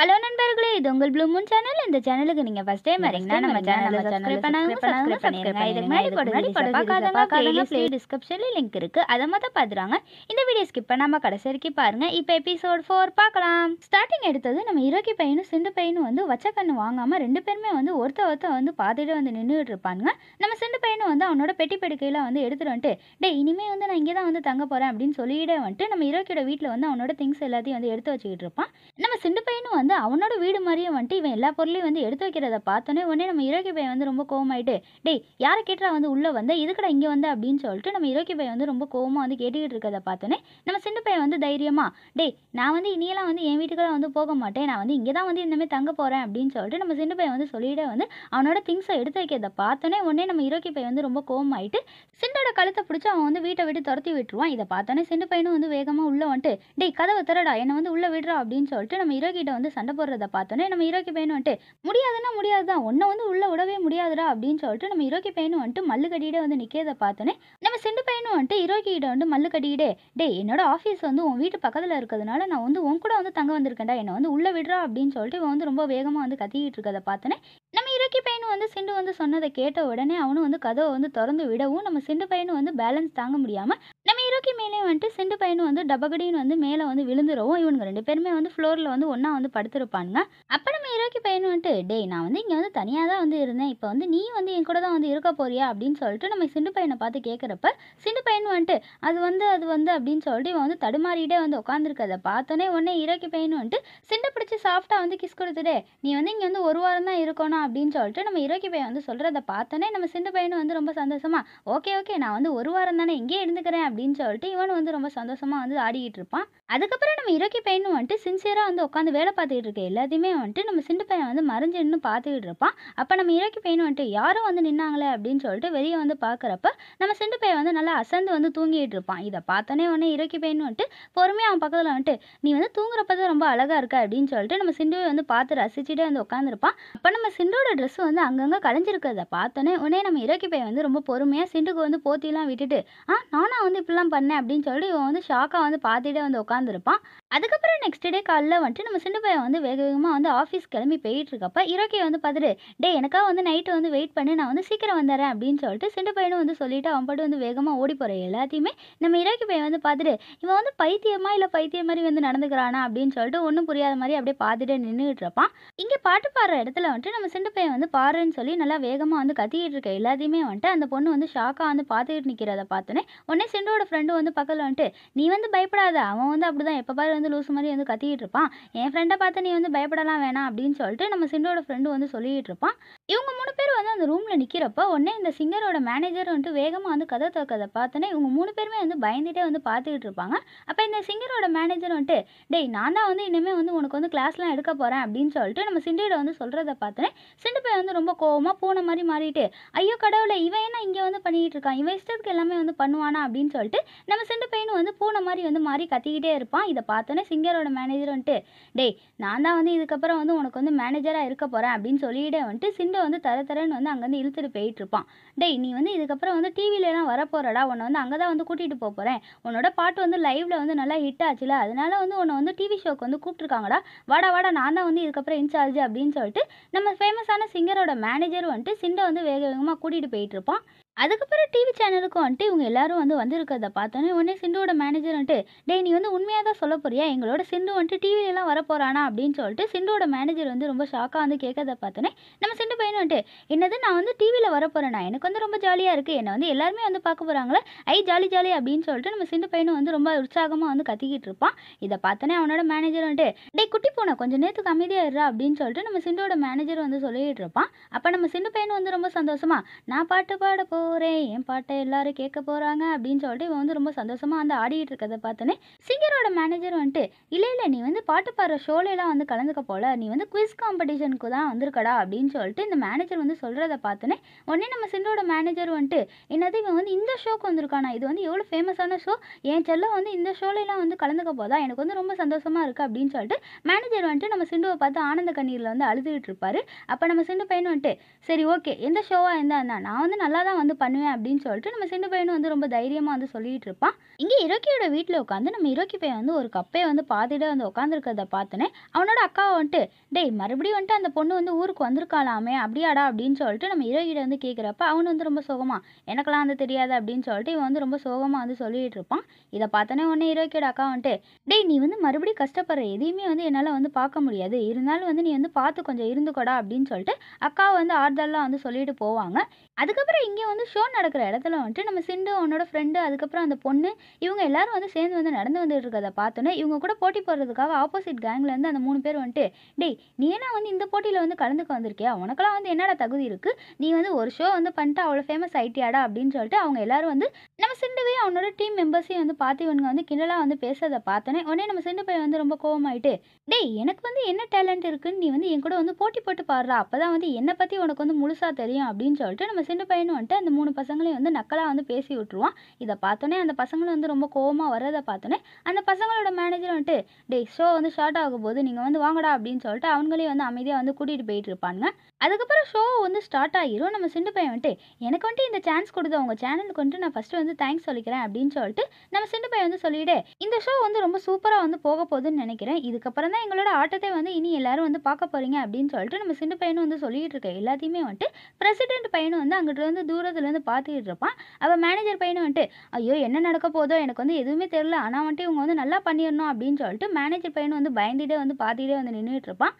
hello நண்பர்களே இது உங்கள் ப்ளூ மூன் சேனல் இந்த சேனலுக்கு நீங்க ஃபர்ஸ்ட் டைம் வரீங்கன்னா நம்ம சேனலை சப்ஸ்கிரைப் பண்ணாங்க சப்ஸ்கிரைப் பண்ணிருங்க இதுக்கு முன்னாடி போடுறது பார்க்காதவங்க பிளேலிஸ்ட் ப்ளே டிஸ்கிரிப்ஷன்ல லிங்க் இருக்கு அதை மட்டும் பாத்துறாங்க இந்த வீடியோ ஸ்கிப் பண்ணாம கடைசி வரைக்கும் பாருங்க இப்போ எபிசோட் ஃபோர் பார்க்கலாம் ஸ்டார்டிங் எடுத்தது நம்ம இரோக்கி பையனும் சிண்டு பையனும் வந்து வச்ச கண்ணு வாங்காம ரெண்டு பேருமே வந்து ஒருத்த ஒருத்த வந்து பாத்துட்டு வந்து நின்றுட்டு இருப்பாங்க நம்ம சிண்டு பையனும் வந்து அவனோட பெட்டி பெடுக்கையில வந்து எடுத்துட்டு வந்துட்டு டே இனிமே வந்து நான் இங்கே தான் வந்து தங்க போறேன் அப்படின்னு சொல்லிட்டு வந்துட்டு நம்ம இரோக்கியோட வீட்டில் வந்து அவனோட திங்ஸ் எல்லாத்தையும் வந்து எடுத்து வச்சுக்கிட்டு இருப்பான் நம்ம சிண்டு பையனும் வந்து வந்து அவனோட வீடு மாதிரியே வந்துட்டு இவன் எல்லா பொருளையும் வந்து எடுத்து வைக்கிறத பார்த்தோன்னே உடனே நம்ம இறக்கி பையன் வந்து ரொம்ப கோவமாயிட்டு டேய் யாரை கேட்டா வந்து உள்ளே வந்த இதுக்கடா இங்கே வந்த அப்படின்னு சொல்லிட்டு நம்ம இறக்கி பையன் வந்து ரொம்ப கோவமாக வந்து கேட்டுக்கிட்டு இருக்கிறத பார்த்தோன்னே நம்ம சின்ன பையன் வந்து தைரியமா டேய் நான் வந்து இனியெல்லாம் வந்து என் வீட்டுக்கெல்லாம் வந்து போக மாட்டேன் நான் வந்து இங்கே தான் வந்து இந்தமாதிரி தங்க போகிறேன் அப்படின்னு சொல்லிட்டு நம்ம சின்ன பையன் வந்து சொல்லிட்டே வந்து அவனோட திங்ஸை எடுத்து வைக்கிறத பார்த்தோன்னே உடனே நம்ம இறக்கி பையன் வந்து ரொம்ப கோவமாயிட்டு சிண்டோட கழுத்தை பிடிச்சி அவன் வந்து வீட்டை விட்டு துரத்தி விட்டுருவான் இதை பார்த்தோன்னே சின்ன பையனும் வந்து வேகமாக உள்ளே வந்துட்டு டேய் கதவை திறடா என்னை வந்து உள்ளே விடுறா அப்படின்னு சொல்லிட்டு நம்ம இறக்கிட்ட வந்து சண்டை போடுறத பார்த்தோன்னே நம்ம ஹீரோக்கி பையன் வந்துட்டு முடியாதுன்னா முடியாது தான் ஒன்றை வந்து உள்ளே விடவே முடியாதுடா அப்படின்னு சொல்லிட்டு நம்ம ஈரோக்கி பையனும் வந்துட்டு மல்லுக்கடியிட வந்து நிற்கிறத பார்த்தோன்னே நம்ம செண்டு பையனும் வந்துட்டு ஹீரோக்கி வந்து மல்லுக்கடியிடே டே என்னோட ஆஃபீஸ் வந்து உன் வீட்டு பக்கத்தில் இருக்கிறதுனால நான் வந்து உன் கூட வந்து தங்க வந்திருக்கேன்டா என்னை வந்து உள்ளே விடுறா அப்படின்னு சொல்லிட்டு இவன் வந்து ரொம்ப வேகமாக வந்து கத்திக்கிட்டு இருக்கதை பார்த்தோன்னே நம்ம ஹீரோக்கி பையனும் வந்து சிண்டு வந்து சொன்னதை கேட்ட உடனே அவனும் வந்து கதவை வந்து திறந்து விடவும் நம்ம சிண்டு பையனும் வந்து பேலன்ஸ் தாங்க முடியாமல் ஹீரோக்கு மேலே வந்துட்டு செண்டு பையனும் வந்து டபகடின்னு வந்து மேலே வந்து விழுந்துருவோம் இவனுங்க ரெண்டு பேருமே வந்து ஃப்ளோரில் வந்து ஒன்றா வந்து படுத்துருப்பானுங்க அப்போ நம்ம ஹீரோக்கு பையன் வந்துட்டு டேய் நான் வந்து இங்கே வந்து தனியாக தான் வந்து இருந்தேன் இப்போ வந்து நீ வந்து என் கூட தான் வந்து இருக்க போறியா அப்படின்னு சொல்லிட்டு நம்ம சிண்டு பையனை பார்த்து கேட்குறப்ப சிண்டு பையன் வந்துட்டு அது வந்து அது வந்து அப்படின்னு சொல்லிட்டு இவன் வந்து தடுமாறிட்டே வந்து உட்காந்துருக்கதை பார்த்தோன்னே உடனே ஹீரோக்கு பையன் வந்துட்டு சிண்டை பிடிச்சி சாஃப்டாக வந்து கிஸ் கொடுத்துடே நீ வந்து இங்கே வந்து ஒரு வாரம் தான் இருக்கணும் அப்படின்னு சொல்லிட்டு நம்ம ஹீரோக்கு பையன் வந்து சொல்கிறத பார்த்தோன்னே நம்ம சிண்டு பையனும் வந்து ரொம்ப சந்தோஷமா ஓகே ஓகே நான் வந்து ஒரு வாரம் தானே எங்கேயே இருந்துக்கிறேன் அப்படின்னு அப்படின்னு சொல்லிட்டு இவன் வந்து ரொம்ப சந்தோஷமாக வந்து ஆடிக்கிட்டு இருப்பான் அதுக்கப்புறம் நம்ம இறக்கி பையனும் வந்துட்டு சின்சியராக வந்து உட்காந்து வேலை பார்த்துக்கிட்டு இருக்க எல்லாத்தையுமே வந்துட்டு நம்ம சிண்டு பையன் வந்து மறைஞ்சு நின்று பார்த்துக்கிட்டு இருப்பான் அப்போ நம்ம இறக்கி பையன் வந்துட்டு யாரும் வந்து நின்னாங்களே அப்படின்னு சொல்லிட்டு வெளியே வந்து பார்க்குறப்ப நம்ம சிண்டு பையன் வந்து நல்லா அசந்து வந்து தூங்கிட்டு இருப்பான் இதை பார்த்தோன்னே உடனே இறக்கி பையன் வந்துட்டு பொறுமையாக அவன் பக்கத்தில் வந்துட்டு நீ வந்து தூங்குறப்ப தான் ரொம்ப அழகாக இருக்கா அப்படின்னு சொல்லிட்டு நம்ம சிண்டுவை வந்து பார்த்து ரசிச்சுட்டே வந்து உட்காந்துருப்பான் அப்போ நம்ம சிண்டோட ட்ரெஸ் வந்து அங்கங்கே கலைஞ்சிருக்கிறத பார்த்தோன்னே உடனே நம்ம இறக்கி பையன் வந்து ரொம்ப பொறுமையாக சிண்டுக்கு வந்து போத்திலாம் விட்டுட்டு ஆ நானா வந்து இப்படிலாம் பண்ணேன் அப்படின்னு சொல்லிட்டு இவன் வந்து ஷாக்காக வந்து பார்த்துட்டே வந்து உட்காந்துருப்பான் அதுக்கப்புறம் நெக்ஸ்ட் டே காலைல வந்துட்டு நம்ம சிண்டு பையன் வந்து வேக வேகமாக வந்து ஆஃபீஸ் கிளம்பி போயிட்டு இருக்கப்ப இரோக்கே வந்து பார்த்துட்டு டே எனக்காக வந்து நைட்டு வந்து வெயிட் பண்ணி நான் வந்து சீக்கிரம் வந்துடுறேன் அப்படின்னு சொல்லிட்டு சிண்டு பையனும் வந்து சொல்லிட்டு அவன் பாட்டு வந்து வேகமாக ஓடி போகிற எல்லாத்தையுமே நம்ம இரோக்கி பையன் வந்து பார்த்துட்டு இவன் வந்து பைத்தியமா இல்லை பைத்தியம் மாதிரி வந்து நடந்துக்கிறானா அப்படின்னு சொல்லிட்டு ஒன்றும் புரியாத மாதிரி அப்படியே பார்த்துட்டு நின்றுட்டு இருப்பான் இங்கே பாட்டு பாடுற இடத்துல வந்துட்டு நம்ம சின்ன பையன் வந்து பாருன்னு சொல்லி நல்லா வேகமாக வந்து கத்திக்கிட்டு இருக்க எல்லாத்தையுமே வந்துட்டு அந்த பொண்ணு வந்து ஷாக்காக வந்து பார்த்துக்கிட்டு நிற்கிறத பார்த்தோன்னே உடனே சின்னோட ஃப்ரெண்டும் வந்து பக்கத்தில் வந்துட்டு நீ வந்து பயப்படாத அவன் வந்து அப்படி தான் எப்போ பாரு வந்து லூஸ் மாதிரி வந்து கத்திக்கிட்டு இருப்பான் என் ஃப்ரெண்டை பார்த்து நீ வந்து பயப்படலாம் வேணாம் அப்படின்னு சொல்லிட்டு நம்ம சிண்டோட ஃப்ரெண்டு வந்து சொல்லிகிட்டு இருப்பான் இவங்க மூணு பேர் வந்து அந்த ரூமில் நிற்கிறப்ப உடனே இந்த சிங்கரோட மேனேஜர் வந்துட்டு வேகமாக வந்து கதை திறக்கதை பார்த்தோன்னே இவங்க மூணு பேருமே வந்து பயந்துகிட்டே வந்து பார்த்துக்கிட்டு இருப்பாங்க அப்போ இந்த சிங்கரோட மேனேஜர் வந்துட்டு டேய் நான் தான் வந்து இனிமேல் வந்து உனக்கு வந்து கிளாஸ்லாம் எடுக்க போகிறேன் அப்படின்னு சொல்லிட்டு நம்ம சிண்டியோட வந்து சொல்கிறத பார்த்தோன்னே சிண்டு பையன் வந்து ரொம்ப கோவமாக பூனை மாதிரி மாறிட்டு ஐயோ கடவுளை இவன் என்ன இங்கே வந்து பண்ணிகிட்டு இருக்கான் இவன் இஷ்டத்துக்கு எல்லாமே வந்து பண்ணுவானா அப்படின்னு சொல்லிட்டு நம்ம சிண்டு பையனும் வந்து பூனை மாதிரி வந்து மாறி கத்திக்கிட்டே இருப்பான் இதை பார்த்தோன்னே சிங்கரோட மேனேஜர் வந்துட்டு டேய் நான் தான் வந்து இதுக்கப்புறம் வந்து உனக்கு வந்து மேனேஜராக இருக்க போகிறேன் அப்படின்னு சொல்லிட்டே வந்துட்டு சிண்டை வந்து தர தரன்னு வந்து அங்கேருந்து இழுத்துட்டு போயிட்டு இருப்பான் டேய் நீ வந்து இதுக்கப்புறம் வந்து டிவிலலாம் வரப்போறடா உன்னை வந்து அங்கே தான் வந்து கூட்டிகிட்டு போக போகிறேன் உன்னோட பாட்டு வந்து லைவில் வந்து நல்லா ஹிட் ஆச்சுல அதனால வந்து உன்னை வந்து டிவி ஷோக்கு வந்து கூப்பிட்ருக்காங்கடா வாடா வாடா நான் தான் வந்து இதுக்கப்புறம் இன்சார்ஜ் அப்படின்னு சொல்லிட்டு நம்ம ஃபேமஸான சிங்கரோட மேனேஜர் வந்துட்டு சிண்டை வந்து வேக வேகமாக கூட்டிகிட்டு போயிட்டு இருப்பான் அதுக்கப்புறம் டிவி சேனலுக்கும் வந்துட்டு இவங்க எல்லாரும் வந்து வந்திருக்கிறத பார்த்தோன்னே உடனே சிந்துவோட மேனேஜர் வந்துட்டு டேய் நீ வந்து உண்மையாக தான் சொல்ல போறியா எங்களோட சிந்து வந்துட்டு டிவிலலாம் வரப்போறானா அப்படின்னு சொல்லிட்டு சிந்துவோட மேனேஜர் வந்து ரொம்ப ஷாக்காக வந்து கேட்கறத பார்த்தோன்னே நம்ம சிந்து பையன் வந்துட்டு என்னது நான் வந்து டிவியில் வரப்போறேனா எனக்கு வந்து ரொம்ப ஜாலியாக இருக்குது என்னை வந்து எல்லாருமே வந்து பார்க்க போகிறாங்களே ஐ ஜாலி ஜாலி அப்படின்னு சொல்லிட்டு நம்ம சிந்து பையனும் வந்து ரொம்ப உற்சாகமாக வந்து கத்திக்கிட்டு இருப்பான் இதை பார்த்தோன்னே அவனோட மேனேஜர் வந்துட்டு டேய் குட்டி போன கொஞ்சம் நேரத்துக்கு அமைதியாக இருறா அப்படின்னு சொல்லிட்டு நம்ம சிந்துவோட மேனேஜர் வந்து சொல்லிட்டு இருப்பான் அப்போ நம்ம சிந்து பையனும் வந்து ரொம்ப சந்தோஷமா நான் பாட்டு பாட போ போகிறேன் என் பாட்டை எல்லாரும் கேட்க போகிறாங்க அப்படின்னு சொல்லிட்டு இவன் வந்து ரொம்ப சந்தோஷமாக வந்து ஆடிட்டு இருக்கிறத பார்த்தோன்னே சிங்கரோட மேனேஜர் வந்துட்டு இல்லை இல்லை நீ வந்து பாட்டு பாடுற ஷோலையெல்லாம் வந்து கலந்துக்க போல நீ வந்து குவிஸ் காம்படிஷனுக்கு தான் வந்திருக்கடா அப்படின்னு சொல்லிட்டு இந்த மேனேஜர் வந்து சொல்கிறத பார்த்தோன்னே உடனே நம்ம சிங்கரோட மேனேஜர் வந்துட்டு என்னது இவன் வந்து இந்த ஷோக்கு வந்திருக்கானா இது வந்து எவ்வளோ ஃபேமஸான ஷோ என் செல்ல வந்து இந்த ஷோலையெல்லாம் வந்து கலந்துக்க போதா எனக்கு வந்து ரொம்ப சந்தோஷமாக இருக்குது அப்படின்னு சொல்லிட்டு மேனேஜர் வந்துட்டு நம்ம சிண்டுவை பார்த்து ஆனந்த கண்ணீரில் வந்து அழுதுகிட்டு இருப்பாரு அப்போ நம்ம சிண்டு பையன் வந்துட்டு சரி ஓகே எந்த ஷோவாக இருந்தால் நான் வந்து நல்லா தான் வந்து பண்ணுவேன் அப்படின்னு சொல்லிட்டு நம்ம சிண்டு பையனும் வந்து ரொம்ப தைரியமாக வந்து சொல்லிகிட்டு இருப்பான் இங்க இரோக்கியோட வீட்டில் உட்காந்து நம்ம இரோக்கி பையன் வந்து ஒரு கப்பைய வந்து பாதிட வந்து உட்காந்துருக்கிறத பார்த்தோன்னே அவனோட அக்கா வந்துட்டு டேய் மறுபடியும் வந்துட்டு அந்த பொண்ணு வந்து ஊருக்கு வந்திருக்காளாமே அப்படியாடா அப்படின்னு சொல்லிட்டு நம்ம இரோகிட்ட வந்து கேட்குறப்ப அவன் வந்து ரொம்ப சோகமாக எனக்கெல்லாம் வந்து தெரியாது அப்படின்னு சொல்லிட்டு இவன் வந்து ரொம்ப சோகமாக வந்து சொல்லிகிட்டு இருப்பான் இதை பார்த்தோன்னே உடனே இரோக்கியோட அக்கா வந்துட்டு டேய் நீ வந்து மறுபடியும் கஷ்டப்படுற எதையுமே வந்து என்னால் வந்து பார்க்க முடியாது இருந்தாலும் வந்து நீ வந்து பார்த்து கொஞ்சம் இருந்துக்கோடா அப்படின்னு சொல்லிட்டு அக்காவை வந்து ஆறுதலாக வந்து சொல்லிட்டு போவாங்க அதுக்கப்புறம் இங்கே வந்து ஷோ நடக்கிற இடத்துல வந்துட்டு நம்ம சிண்டு அவனோட ஃப்ரெண்டு அதுக்கப்புறம் அந்த பொண்ணு இவங்க எல்லாரும் வந்து சேர்ந்து வந்து நடந்து வந்துட்டு இருக்கிறத பார்த்தோன்னே இவங்க கூட போட்டி போடுறதுக்காக ஆப்போசிட் கேங்லேருந்து அந்த மூணு பேர் வந்துட்டு டேய் நீ ஏன்னா வந்து இந்த போட்டியில் வந்து கலந்துக்க வந்திருக்கியா உனக்கெல்லாம் வந்து என்னடா தகுதி இருக்குது நீ வந்து ஒரு ஷோ வந்து பண்ணிட்டு அவ்வளோ ஃபேமஸ் ஐடியாடா அப்படின்னு சொல்லிட்டு அவங்க எல்லாரும் வந்து நம்ம சிண்டுவே அவனோட டீம் மெம்பர்ஸையும் வந்து பார்த்து இவங்க வந்து கிண்டலாக வந்து பேசுறதை பார்த்தோன்னே உடனே நம்ம சிண்டு பையன் வந்து ரொம்ப கோவமாயிட்டு டேய் எனக்கு வந்து என்ன டேலண்ட் இருக்குன்னு நீ வந்து என் கூட வந்து போட்டி போட்டு பாடுறா அப்போ தான் வந்து என்னை பற்றி உனக்கு வந்து முழுசாக தெரியும் அப்படின்னு சொல்லிட்டு நம்ம சிண்டு பையனும் வந்துட்டு அந்த மூணு பசங்களையும் வந்து நக்கலாக வந்து பேசி விட்டுருவான் இதை பார்த்தோன்னே அந்த பசங்களும் வந்து ரொம்ப கோபமாக வர்றதை பார்த்தோன்னே அந்த பசங்களோட மேனேஜர் வந்துட்டு டே ஷோ வந்து ஷார்ட் ஆகும் போது நீங்கள் வந்து வாங்கடா அப்படின்னு சொல்லிட்டு அவங்களையும் வந்து அமைதியாக வந்து கூட்டிகிட்டு போயிட்டு இருப்பாங்க அதுக்கப்புறம் ஷோ வந்து ஸ்டார்ட் ஆகிரும் நம்ம சிண்டு பையன் வந்துட்டு எனக்கு வந்துட்டு இந்த சான்ஸ் கொடுத்த உங்கள் சேனலுக்கு வந்துட்டு நான் ஃபஸ்ட்டு வந்து தேங்க்ஸ் சொல்லிக்கிறேன் அப்படின்னு சொல்லிட்டு நம்ம சிண்டு பையன் வந்து சொல்லிவிடு இந்த ஷோ வந்து ரொம்ப சூப்பராக வந்து போக போகுதுன்னு நினைக்கிறேன் இதுக்கப்புறம் தான் எங்களோட ஆட்டத்தை வந்து இனி எல்லாரும் வந்து பார்க்க போகிறீங்க அப்படின்னு சொல்லிட்டு நம்ம சிண்டு பையனும் வந்து சொல்லிகிட்டு இருக்க எல்லாத்தையுமே வந்துட்டு பிரசிடென்ட் பையனும் வந்து அங்கிட்டு வந்து தூரத்தில் வந்து பார்த்துக்கிட்டு இருப்பான் அப்போ மேனேஜர் பையனை வந்துட்டு ஐயோ என்ன நடக்க போதோ எனக்கு வந்து எதுவுமே தெரில ஆனால் வந்துட்டு இவங்க வந்து நல்லா பண்ணிடணும் அப்படின்னு சொல்லிட்டு மேனேஜர் பையனும் வந்து பயந்துகிட்டே வந்து பார்த்துக்கிட்டே வந்து நின்றுட்டு இருப்பான்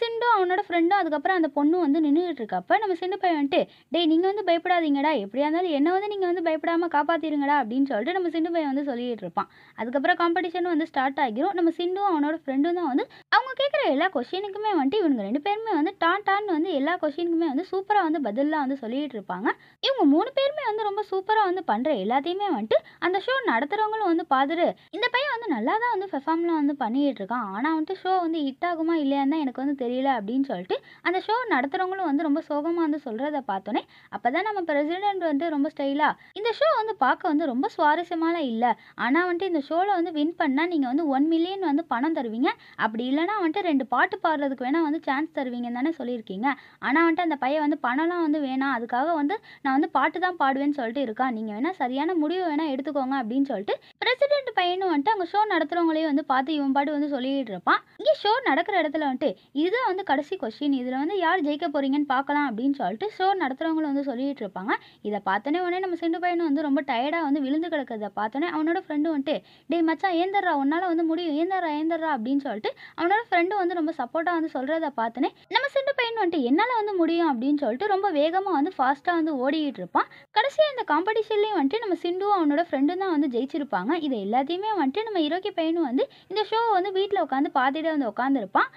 சிண்டும் அவனோட ஃப்ரெண்டும் அதுக்கப்புறம் அந்த பொண்ணும் வந்து நின்றுட்டு இருக்கப்ப நம்ம சிண்டு பையன் வந்துட்டு டேய் நீங்கள் வந்து பயப்படாதீங்கடா எப்படியா இருந்தாலும் என்ன வந்து நீங்கள் வந்து பயப்படாமல் காப்பாற்றிருங்கடா அப்படின்னு சொல்லிட்டு நம்ம சிண்டு பையன் வந்து சொல்லிட்டு இருப்பான் அதுக்கப்புறம் காம்படிஷனும் வந்து ஸ்டார்ட் ஆகிரும் நம்ம சிண்டும் அவனோட ஃப்ரெண்டும் தான் வந்து அவங்க கேட்குற எல்லா கொஷினுக்குமே வந்துட்டு இவங்க ரெண்டு பேருமே வந்து டான் டான் வந்து எல்லா கொஷினுக்குமே வந்து சூப்பராக வந்து பதிலாக வந்து சொல்லிட்டு இருப்பாங்க இவங்க மூணு பேருமே வந்து ரொம்ப சூப்பராக வந்து பண்ணுற எல்லாத்தையுமே வந்துட்டு அந்த ஷோ நடத்துகிறவங்களும் வந்து பார்த்துட்டு இந்த பையன் வந்து நல்லா தான் வந்து பெர்ஃபார்ம்லாம் வந்து பண்ணிகிட்டு இருக்கான் ஆனால் வந்துட்டு ஷோ வந்து ஹிட் ஆகுமா இல்லையான்னு தான் எனக்கு வந்து தெரியல அப்படின்னு சொல்லிட்டு அந்த ஷோ நடத்துறவங்களும் வந்து ரொம்ப சோகமாக வந்து சொல்கிறத பார்த்தோன்னே அப்போ தான் நம்ம பிரசிடெண்ட் வந்து ரொம்ப ஸ்டைலாக இந்த ஷோ வந்து பார்க்க வந்து ரொம்ப சுவாரஸ்யமாலாம் இல்லை ஆனால் வந்துட்டு இந்த ஷோவில் வந்து வின் பண்ணால் நீங்கள் வந்து ஒன் மில்லியன் வந்து பணம் தருவீங்க அப்படி இல்லைனா வந்துட்டு ரெண்டு பாட்டு பாடுறதுக்கு வேணால் வந்து சான்ஸ் தருவீங்கன்னு தானே சொல்லியிருக்கீங்க ஆனால் வந்துட்டு அந்த பையன் வந்து பணம்லாம் வந்து வேணாம் அதுக்காக வந்து நான் வந்து பாட்டு தான் பாடுவேன்னு சொல்லிட்டு இருக்கா நீங்கள் வேணால் சரியான முடிவு வேணால் எடுத்துக்கோங்க அப்படின்னு சொல்லிட்டு பிரசிடென்ட் பையனும் வந்துட்டு அங்கே ஷோ நடத்துகிறவங்களையும் வந்து பார்த்து இவன் பாட்டு வந்து சொல்லிட்டு இருப்பான் இங்கே ஷோ நடக்கிற இடத்துல வந்துட்டு இது இதுதான் வந்து கடைசி கொஸ்டின் இதில் வந்து யார் ஜெயிக்க போகிறீங்கன்னு பார்க்கலாம் அப்படின்னு சொல்லிட்டு ஷோ நடத்துகிறவங்களும் வந்து சொல்லிகிட்டு இருப்பாங்க இதை பார்த்தோன்னே உடனே நம்ம சிண்டு பையனும் வந்து ரொம்ப டயர்டாக வந்து விழுந்து கிடக்கிறத பார்த்தோன்னே அவனோட ஃப்ரெண்டு வந்துட்டு டே மச்சா ஏந்தர்றா உன்னால் வந்து முடியும் ஏந்தர்றா ஏந்தர்றா அப்படின்னு சொல்லிட்டு அவனோட ஃப்ரெண்டு வந்து ரொம்ப சப்போர்ட்டாக வந்து சொல்கிறத பார்த்தோன்னே நம்ம சிண்டு பையன் வந்துட்டு என்னால் வந்து முடியும் அப்படின்னு சொல்லிட்டு ரொம்ப வேகமாக வந்து ஃபாஸ்ட்டாக வந்து ஓடிக்கிட்டு இருப்பான் கடைசியாக இந்த காம்படிஷன்லேயும் வந்துட்டு நம்ம சிண்டுவும் அவனோட ஃப்ரெண்டும் தான் வந்து ஜெயிச்சிருப்பாங்க இதை எல்லாத்தையுமே வந்துட்டு நம்ம இரோக்கி பையனும் வந்து இந்த ஷோ வந்து வீட்டில் உட்காந்து பார்த்துட்டு வந்து உட்காந்துருப்பான்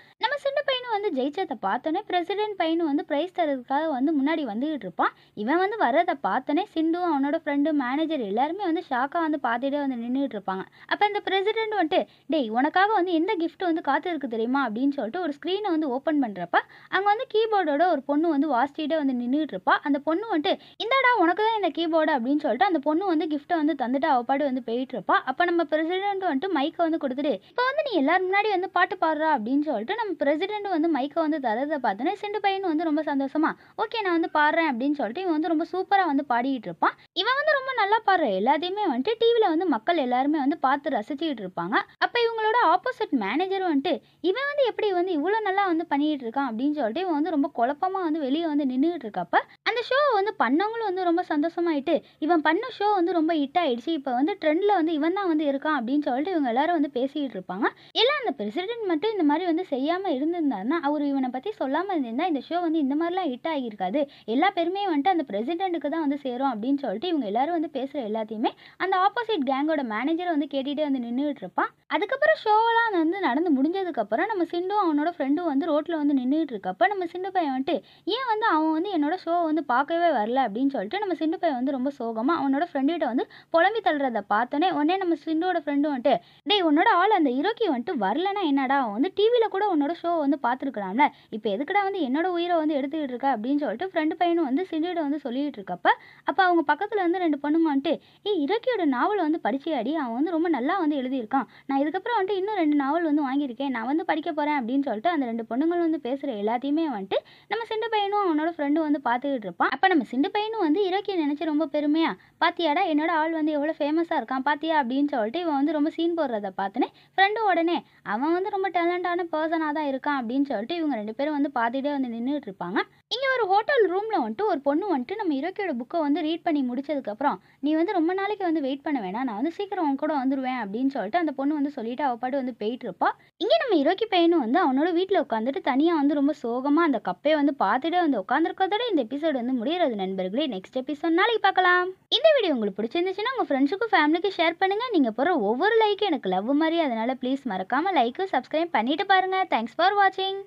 சின்ன பையனும் வந்து ஜெயிச்சதை பார்த்தோன்னே பிரசிடென்ட் பையனும் வந்து ப்ரைஸ் தரதுக்காக வந்து முன்னாடி வந்துகிட்டு இருப்பான் இவன் வந்து வர்றதை பார்த்தோன்னே சிந்து அவனோட ஃப்ரெண்டு மேனேஜர் எல்லாருமே வந்து ஷாக்காக வந்து பார்த்துட்டே வந்து நின்றுட்டு இருப்பாங்க அப்போ இந்த பிரசிடென்ட் வந்துட்டு டேய் உனக்காக வந்து எந்த கிஃப்ட் வந்து காத்திருக்கு தெரியுமா அப்படின்னு சொல்லிட்டு ஒரு ஸ்க்ரீனை வந்து ஓப்பன் பண்ணுறப்ப அங்கே வந்து கீபோர்டோட ஒரு பொண்ணு வந்து வாசிட்டே வந்து நின்றுட்டு இருப்பா அந்த பொண்ணு வந்துட்டு இந்தாடா உனக்கு தான் இந்த கீபோர்டு அப்படின்னு சொல்லிட்டு அந்த பொண்ணு வந்து கிஃப்ட்டை வந்து தந்துட்டு அவப்பாடு வந்து போயிட்டு இருப்பா அப்போ நம்ம பிரசிடென்ட் வந்துட்டு மைக்கை வந்து கொடுத்துட்டு இப்போ வந்து நீ எல்லாரும் முன்னாடி வந்து பாட்டு பாடுறா அப்படின்னு சொல்லிட்டு நம்ம ரெசிடென்ட் வந்து மைக்கை வந்து தரதை பார்த்தோன்னே சிண்டு பையன் வந்து ரொம்ப சந்தோஷமா ஓகே நான் வந்து பாடுறேன் அப்படின்னு சொல்லிட்டு இவன் வந்து ரொம்ப சூப்பராக வந்து பாடிக்கிட்டு இருப்பான் இவன் வந்து ரொம்ப நல்லா பாடுற எல்லாத்தையுமே வந்துட்டு டிவியில் வந்து மக்கள் எல்லாருமே வந்து பார்த்து ரசிச்சுக்கிட்டு இருப்பாங்க அப்போ இவங்களோட ஆப்போசிட் மேனேஜர் வந்துட்டு இவன் வந்து எப்படி வந்து இவ்வளோ நல்லா வந்து பண்ணிக்கிட்டு இருக்கான் அப்படின்னு சொல்லிட்டு இவன் வந்து ரொம்ப குழப்பமாக வந்து வெளியே வந்து நின்றுட்டு இருக்கப்ப அந்த ஷோ வந்து பண்ணவங்களும் வந்து ரொம்ப சந்தோஷமாயிட்டு இவன் பண்ண ஷோ வந்து ரொம்ப ஹிட் ஆயிடுச்சு இப்போ வந்து ட்ரெண்டில் வந்து இவன் தான் வந்து இருக்கான் அப்படின்னு சொல்லிட்டு இவங்க எல்லாரும் வந்து பேசிக்கிட்டு இருப்பாங்க எல்லாம் அந்த பிரசிடென்ட் மட்டும் இந்த மாதிரி வந்து செய்யாமல் இருந்திருந்தாருன்னா அவர் இவனை பற்றி சொல்லாமல் இருந்திருந்தால் இந்த ஷோ வந்து இந்த மாதிரிலாம் ஹிட் ஆகியிருக்காது எல்லா பெருமையும் வந்துட்டு அந்த பிரசிடெண்ட்டுக்கு தான் வந்து சேரும் அப்படின்னு சொல்லிட்டு இவங்க எல்லாரும் வந்து பேசுகிற எல்லாத்தையுமே அந்த ஆப்போசிட் கேங்கோட மேனேஜரை வந்து கேட்டுகிட்டே வந்து நின்றுட்டு இருப்பான் அதுக்கப்புறம் ஷோவெல்லாம் வந்து நடந்து முடிஞ்சதுக்கப்புறம் நம்ம சிண்டும் அவனோட ஃப்ரெண்டும் வந்து ரோட்டில் வந்து நின்றுட்டு இருக்கப்போ நம்ம சிண்டு பையன் வந்துட்டு ஏன் வந்து அவன் வந்து என்னோட ஷோ வந்து பார்க்கவே வரல அப்படின்னு சொல்லிட்டு நம்ம சிண்டு பையன் வந்து ரொம்ப சோகமாக அவனோட ஃப்ரெண்டுகிட்ட வந்து புலம்பி தள்ளுறத பார்த்தோன்னே உடனே நம்ம சிண்டோட ஃப்ரெண்டு வந்துட்டு டேய் உன்னோட ஆள் அந்த ஹீரோக்கி வந்துட்டு வரலன்னா என்னடா அவன் வந்து டிவியில் கூட உன்னோட ஷோ ஃபோட்டோ வந்து பார்த்துருக்கலாம்ல இப்போ எதுக்கடா வந்து என்னோட உயிரை வந்து எடுத்துக்கிட்டு இருக்கா அப்படின்னு சொல்லிட்டு ஃப்ரெண்டு பையனும் வந்து சிண்டியோட வந்து சொல்லிகிட்டு இருக்கப்ப அப்போ அவங்க பக்கத்தில் வந்து ரெண்டு பொண்ணுங்க வந்துட்டு ஏ இறக்கியோட நாவல் வந்து படிச்சியாடி அவன் வந்து ரொம்ப நல்லா வந்து எழுதியிருக்கான் நான் இதுக்கப்புறம் வந்துட்டு இன்னும் ரெண்டு நாவல் வந்து வாங்கியிருக்கேன் நான் வந்து படிக்க போகிறேன் அப்படின்னு சொல்லிட்டு அந்த ரெண்டு பொண்ணுங்கள் வந்து பேசுகிற எல்லாத்தையுமே வந்துட்டு நம்ம சிண்டு பையனும் அவனோட ஃப்ரெண்டும் வந்து பார்த்துக்கிட்டு இருப்பான் அப்போ நம்ம சிண்டு பையனும் வந்து இறக்கிய நினச்சி ரொம்ப பெருமையாக பார்த்தியாடா என்னோட ஆள் வந்து எவ்வளோ ஃபேமஸாக இருக்கான் பார்த்தியா அப்படின்னு சொல்லிட்டு இவன் வந்து ரொம்ப சீன் போடுறத பார்த்துன்னு ஃப்ரெண்டு உடனே அவன் வந்து ரொம்ப டேலண்டான பர்சனாக தான் இருக்கான் இருக்கான் அப்படின்னு சொல்லிட்டு இவங்க ரெண்டு பேரும் வந்து பார்த்துட்டே வந்து நின்றுட்டு இருப்பாங்க இங்கே ஒரு ஹோட்டல் ரூமில் வந்துட்டு ஒரு பொண்ணு வந்துட்டு நம்ம இறக்கியோட புக்கை வந்து ரீட் பண்ணி முடிச்சதுக்கப்புறம் நீ வந்து ரொம்ப நாளைக்கு வந்து வெயிட் பண்ண வேணாம் நான் வந்து சீக்கிரம் உன் கூட வந்துடுவேன் அப்படின்னு சொல்லிட்டு அந்த பொண்ணு வந்து சொல்லிட்டு அவள் பாட்டு வந்து போயிட்டு இருப்பா இங்கே நம்ம இறக்கி பையனும் வந்து அவனோட வீட்டில் உட்காந்துட்டு தனியாக வந்து ரொம்ப சோகமாக அந்த கப்பையை வந்து பார்த்துட்டு வந்து உட்காந்துருக்கதோட இந்த எபிசோடு வந்து முடிகிறது நண்பர்களே நெக்ஸ்ட் எபிசோட் நாளைக்கு பார்க்கலாம் இந்த வீடியோ உங்களுக்கு பிடிச்சிருந்துச்சுன்னா உங்கள் ஃப்ரெண்ட்ஸுக்கும் ஃபேமிலிக்கும் ஷேர் பண்ணுங்கள் நீங்கள் போகிற ஒவ்வொரு லைக்கும் எனக்கு லவ் மாதிரி அதனால் ப்ளீஸ் மறக்காமல் லைக்கும் சப்ஸ்கிரைப் பண்ணிட்டு பாருங்கள் தேங்க்ஸ் ஃபார் फॉर वॉचिंग